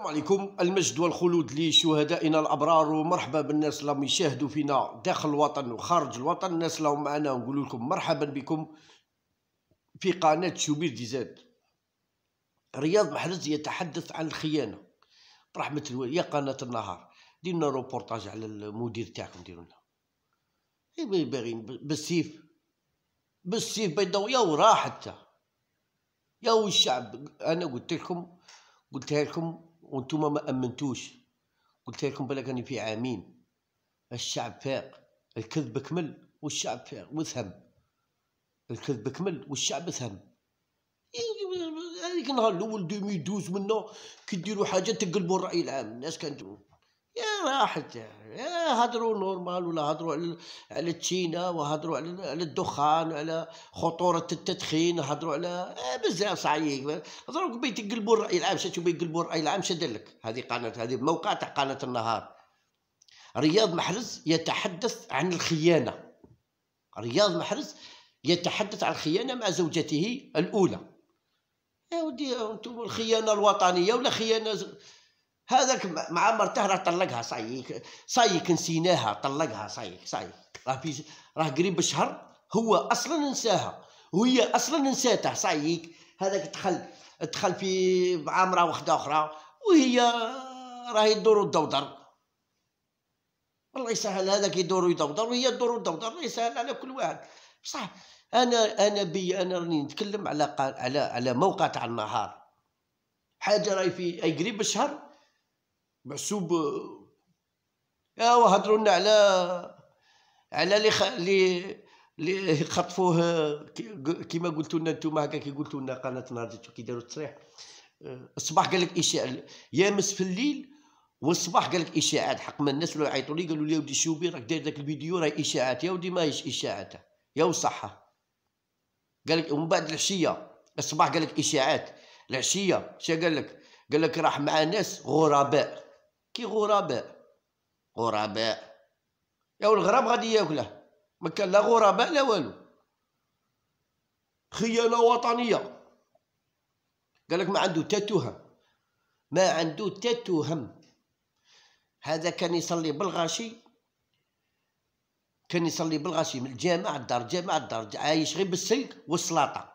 السلام عليكم المجد والخلود لشهدائنا الابرار ومرحبا بالناس اللي يشاهدوا فينا داخل الوطن وخارج الوطن الناس اللي معنا نقول لكم مرحبا بكم في قناه شوبير زاد رياض محرز يتحدث عن الخيانه برحمه الوالد يا قناه النهار دينا روبورتاج على المدير تاعكم ديروا لنا إيه، باغيين بالسيف بالسيف يا وراحت يا الشعب انا قلت لكم قلتها لكم وانتم ما امنتوش قلت لكم بلاك راني في عامين الشعب فاق الكذب كمل والشعب فاق وفهم الكذب كمل والشعب فهم إيه، هذيك النهار الاول 2012 منا كي ديروا حاجه تقلبوا الراي العام الناس كانت يا راحت يا هضروا نورمال ولا هضروا على التشينا وهضروا على الدخان على خطوره التدخين هضروا على إيه، بزاف صعيب هضروا يقلبوا الراي العام شتو يقلبوا الراي العام شدلك هذه قناه هذه موقع تاع قناه النهار رياض محرز يتحدث عن الخيانه رياض محرز يتحدث عن الخيانه مع زوجته الاولى يا ودي انتم الخيانه الوطنيه ولا خيانه هذاك مع مرته راه طلقها صايك صايك نسيناها طلقها صايك صايك راه في راه قريب الشهر هو اصلا نساها وهي اصلا نساته صايك هذاك دخل دخل في عامره وحده واحده اخرى وهي راهي تدور وتدودر الله يسهل هذاك يدور ويدودر وهي تدور وتدودر الله يسهل على كل واحد بصح انا انا بي انا راني نتكلم على على على موقع تاع النهار حاجه راهي في اي قريب الشهر محسوب يا آه، وهضروا لنا على على اللي خ... اللي اللي خطفوه كيما قلتوا لنا نتوما هكا كي قلتوا لنا قناه نهار كي داروا التصريح آه، الصباح قال لك اشاعه يامس في الليل والصباح قال لك اشاعات حق من الناس اللي عيطوا لي قالوا لي يا ودي شوبي راك داير ذاك الفيديو راه اشاعات يا ودي ماهيش اشاعات يا وصحه قال لك ومن بعد العشيه الصباح قال لك اشاعات العشيه شا قال لك قال لك راح مع ناس غرباء كي غرباء غرباء يا الغراب غادي ياكله ما كان لا غرباء لا والو خيانه وطنيه قال لك ما عنده تا ما عنده تا هذا كان يصلي بالغاشي كان يصلي بالغاشي من الجامع الدار الجامع الدار عايش غير بالسلك والسلاطه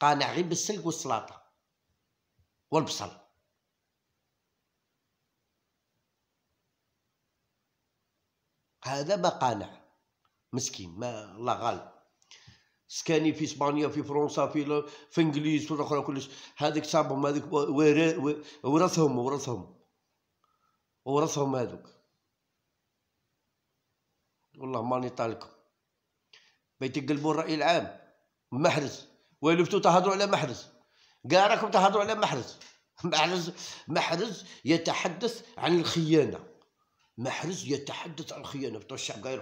قانع غير بالسلك والسلاطه والبصل هذا ما قانع مسكين ما الله غالب سكاني في اسبانيا في فرنسا في في انجليز في الاخرى كلش هذيك صابهم هذيك ورثهم ورثهم ورثهم هذوك والله ماني طالكم قلبوا الراي العام محرز ولفتوا تهضروا على محرز كاع راكم تهضروا على محرز محرز محرز يتحدث عن الخيانه محرز يتحدث عن الخيانه بتوع الشعب قايل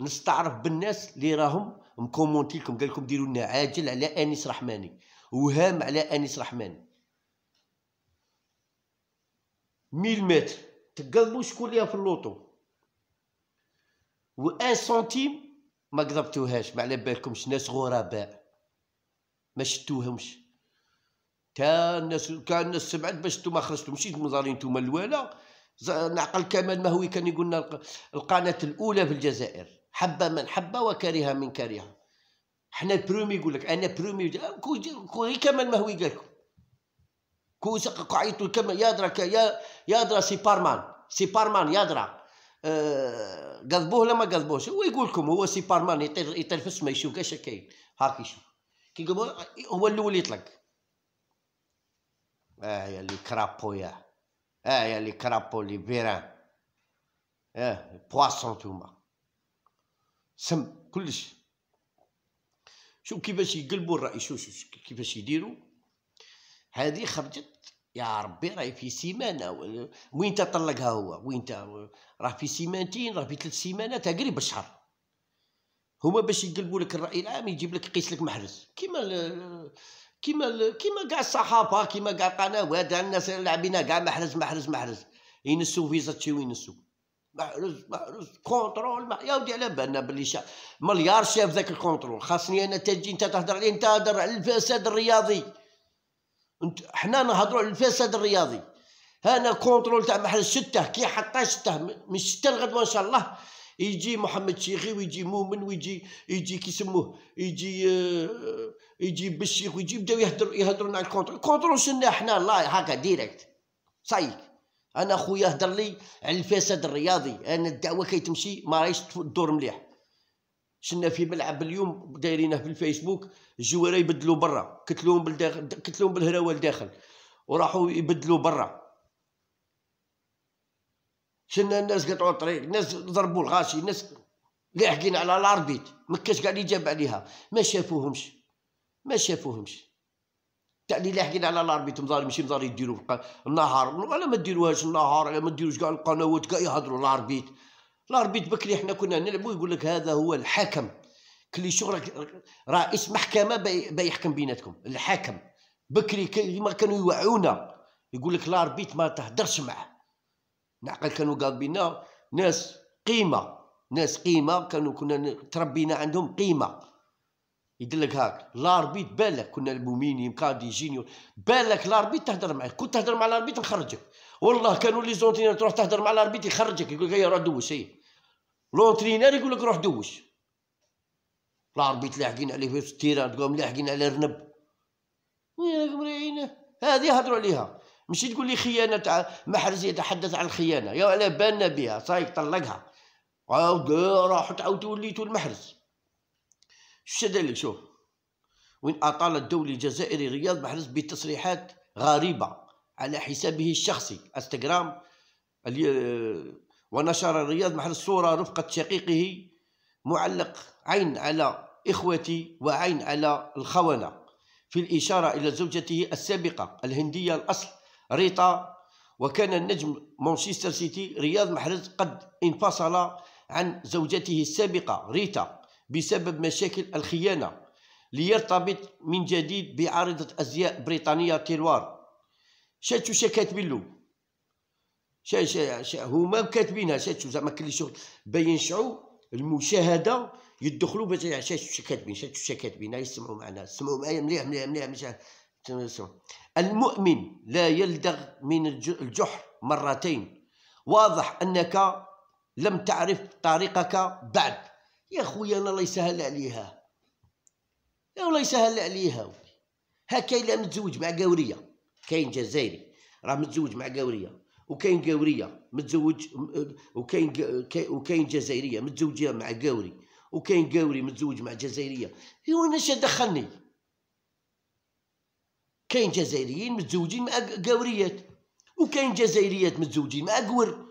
نستعرف بالناس اللي راهم مكومونتي لكم قال لكم ديروا لنا عاجل على انيس رحماني وهام على انيس رحماني ميل متر تقلبوا شكون ليها في اللوطو وان سنتيم ما قضبتوهاش ما على بالكمش ناس غرباء ما شتوهمش تا الناس كان الناس سبعت باش نتوما خرجتو ماشي مزارين نتوما الوالا نعقل كمال مهوي كان يقولنا القناه الاولى في الجزائر حب من حب وكره من كره حنا برومي يقول لك انا برومي آه، كوري كمال مهوي قال لكم كو عيطوا كمال يادرا يا يادرا سي بارمان سي بارمان يادرا آه قذبوه ولا ما قذبوهش هو يقول لكم هو سي بارمان يطير يطير في السما يشوف كاش كاين هاك يشوف كي هو الاول يطلق اه يا اللي كرابو ياه اه يا لي كرابو لي بيران اه بواسون توما سم كلش شوف كيفاش يقلبوا الراي شوف شوف كيفاش يديروا هذه خرجت يا ربي راهي في سيمانه وين تطلقها هو وين راه في سيمانتين راه في ثلاث سيمانات قريب الشهر هما باش يقلبوا لك الراي العام يجيب لك قيس لك محرز كيما كيما كيما كاع الصحافه كيما كاع القنوات الناس لاعبين كاع محرز محرز محرز ينسوا فيزا تشي وينسوا محرز محرز كونترول مح... يا ودي على بالنا بلي شا... مليار شاف ذاك الكونترول خاصني انا تجي انت تهضر عليه انت تهضر على الفساد الرياضي انت حنا نهضروا على الفساد الرياضي انا كونترول تاع محرز شته كي حطاه شته من شته لغدوه ان شاء الله يجي محمد شيخي ويجي مؤمن ويجي يجي كيسموه يجي آه يجي بالشيخ ويجي بداو يهدروا يهدرون على الكونتر الكونتر شنا حنا الله هكا ديريكت صايك انا خويا هضر لي على الفساد الرياضي انا الدعوه كي تمشي ما رايش تدور مليح شنا في ملعب اليوم دايرينه في الفيسبوك الجواره يبدلوا برا كتلوهم بالداخل كتلوهم بالهراوه لداخل وراحوا يبدلوا برا شنا الناس قطعوا الطريق الناس ضربوا الغاشي الناس لاحقين على الاربيت ما كاش كاع جاب عليها ما شافوهمش ما شافوهمش تاع اللي لاحقين على الاربيت مضاري ماشي مضاري يديروا النهار ولا ما ديروهاش النهار ولا ما ديروش كاع القنوات كاع يهضروا الاربيت الاربيت بكري حنا كنا نلعبوا يقول لك هذا هو الحكم كلي شغلك رئيس محكمه بيحكم بيناتكم الحاكم بكري كيما كانوا يوعونا يقول لك الاربيت ما تهدرش معه نعقل كانوا قال بينا ناس قيمه ناس قيمه كانوا كنا تربينا عندهم قيمه يدلك هاك لاربيت بالك كنا المومينيوم كادي جينيور بالك لاربيت تهدر معاه كنت تهدر مع لاربيت نخرجك والله كانوا لي زونترينر تروح تهدر مع لاربيت يخرجك يقول لك يا روح دوش هي لونترينر يقول لك روح دوش لاربيت لاحقين عليه في التيران تقوم لاحقين على الرنب هذه هدروا عليها مش تقول لي خيانة محرز يتحدث عن الخيانة يا على بالنا بها صايك طلقها عاود راح تعاود وليتو المحرز شو ذلك شوف وين أطال الدولي الجزائري رياض محرز بتصريحات غريبة على حسابه الشخصي انستغرام آه، ونشر رياض محرز صورة رفقة شقيقه معلق عين على إخوتي وعين على الخونة في الإشارة إلى زوجته السابقة الهندية الأصل ريطا وكان النجم مانشستر سيتي رياض محرز قد انفصل عن زوجته السابقة ريتا بسبب مشاكل الخيانة ليرتبط من جديد بعارضة أزياء بريطانية تيروار شاتو شا كاتبين له شا شا شا هما كاتبينها شاتو زعما كل شغل باين شعو المشاهدة يدخلوا باش شاتو شا كاتبين شاتو شا كاتبين يسمعوا معنا سمعوا معايا مليح مليح مليح المؤمن لا يلدغ من الجحر مرتين واضح أنك لم تعرف طريقك بعد يا خويا أنا الله يسهل عليها يا الله يسهل عليها هكا إلا متزوج مع قاورية كاين جزائري راه متزوج مع قاورية وكاين قاورية متزوج وكاين وكاين جزائرية متزوجة مع قاوري وكاين قاوري متزوج مع جزائرية ايوا أنا اش دخلني كاين جزائريين متزوجين مع قاوريات وكاين جزائريات متزوجين مع قور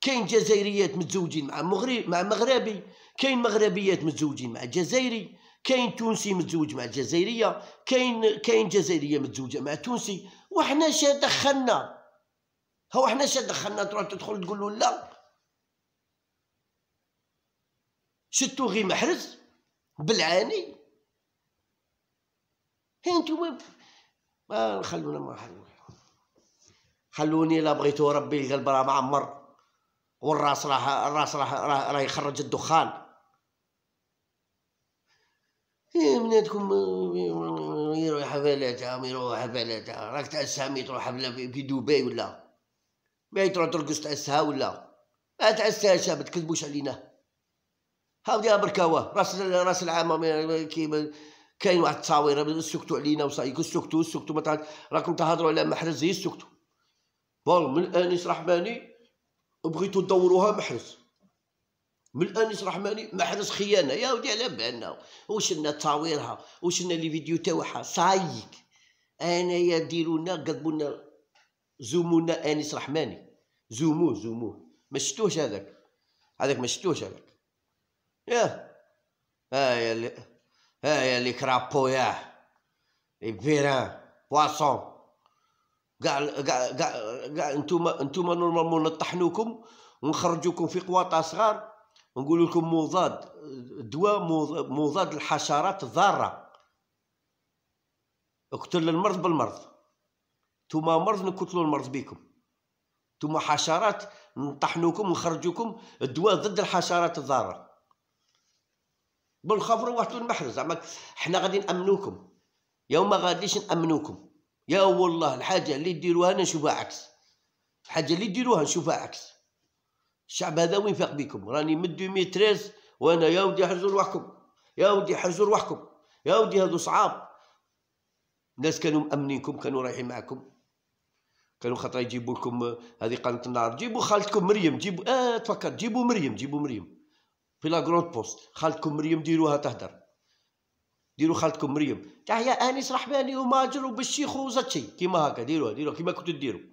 كاين جزائريات متزوجين مع مغرب مع مغربي كاين مغربيات متزوجين مع جزائري كاين تونسي متزوج مع جزائريه كاين كاين جزائريه متزوجه مع تونسي وحنا ش دخلنا هو حنا ش دخلنا تروح تدخل تقول له لا شتو غي محرز بالعاني انتوا آه، ما خلونا ما خلونا خلوني لا بغيتو ربي القلب راه معمر والراس راه الراس راه راه يخرج الدخان إيه بناتكم آه، يروح حفلاتها يروح حفلاتها راك تأسها مي تروح حفلة في دبي ولا ما تروح ترقص تعسها ولا ما تأسهاش ما تكذبوش علينا هاودي بركاوه راس راس العامة كيما كاين واحد التصاوير سكتوا علينا وصاي سكتوا سكتوا راكم تهضروا على محرز هي إيه سكتوا بون من انيس رحماني بغيتوا تدوروها محرز من انيس رحماني محرز خيانه يا ودي على بالنا وشلنا تصاويرها وشلنا لي فيديو تاعها صايك انايا ديرونا قلبوا لنا زومونا انيس رحماني زوموه زوموه ما شفتوش هذاك هذاك ما شفتوش هذاك ياه اه يا اللي ها يا لي كرابو ياه لي بيران بواسون قاع كاع قاع انتوما انتوما نورمالمون نطحنوكم ونخرجوكم في قواطع صغار ونقول لكم مضاد دواء مضاد الحشرات الضاره اقتل المرض بالمرض انتوما مرض نقتلوا المرض بكم انتوما حشرات نطحنوكم ونخرجوكم الدواء ضد الحشرات الضاره بالخفر واصلوا المحضر زعما حنا غادي نامنوكم يوم ما غاديش نامنوكم يا والله الحاجه اللي ديروها انا نشوفها عكس الحاجه اللي ديروها نشوفها عكس الشعب هذا وين فاق بكم راني من 2013 وانا يا ودي حرزوا روحكم يا ودي حرزوا روحكم يا ودي هذو صعاب الناس كانوا مامنينكم كانوا رايحين معكم كانوا خاطر يجيبوا لكم آه، هذه قناه النار جيبوا خالتكم مريم جيبوا اه تفكر جيبوا مريم جيبوا مريم في لا غروند بوست خالتكم مريم ديروها تهدر ديروا خالتكم مريم يا انيس رحباني وماجر وبالشيخ وزتشي كيما هكا ديروها ديروها كيما كنتو ديروا